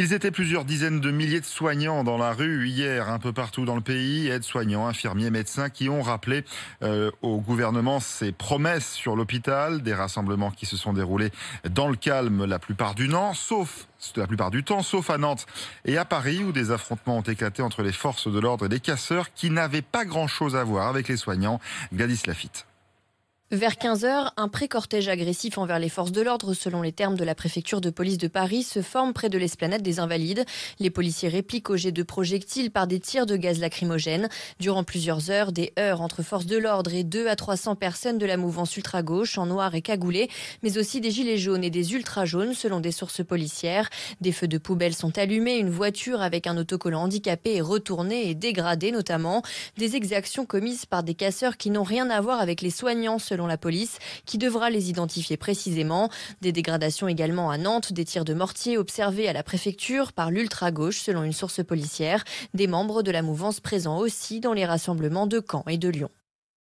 Ils étaient plusieurs dizaines de milliers de soignants dans la rue hier, un peu partout dans le pays, aides-soignants, infirmiers, médecins, qui ont rappelé euh, au gouvernement ses promesses sur l'hôpital, des rassemblements qui se sont déroulés dans le calme la plupart du temps, sauf la plupart du temps, sauf à Nantes et à Paris, où des affrontements ont éclaté entre les forces de l'ordre et des casseurs qui n'avaient pas grand-chose à voir avec les soignants. Gladys Lafitte. Vers 15h, un pré-cortège agressif envers les forces de l'ordre, selon les termes de la préfecture de police de Paris, se forme près de l'esplanade des Invalides. Les policiers répliquent au jet de projectiles par des tirs de gaz lacrymogène. Durant plusieurs heures, des heurts entre forces de l'ordre et 2 à 300 personnes de la mouvance ultra-gauche en noir et cagoulé, mais aussi des gilets jaunes et des ultra-jaunes, selon des sources policières. Des feux de poubelle sont allumés, une voiture avec un autocollant handicapé est retournée et dégradée notamment. Des exactions commises par des casseurs qui n'ont rien à voir avec les soignants, selon la police, qui devra les identifier précisément. Des dégradations également à Nantes, des tirs de mortier observés à la préfecture par l'ultra-gauche, selon une source policière. Des membres de la mouvance présents aussi dans les rassemblements de Caen et de Lyon.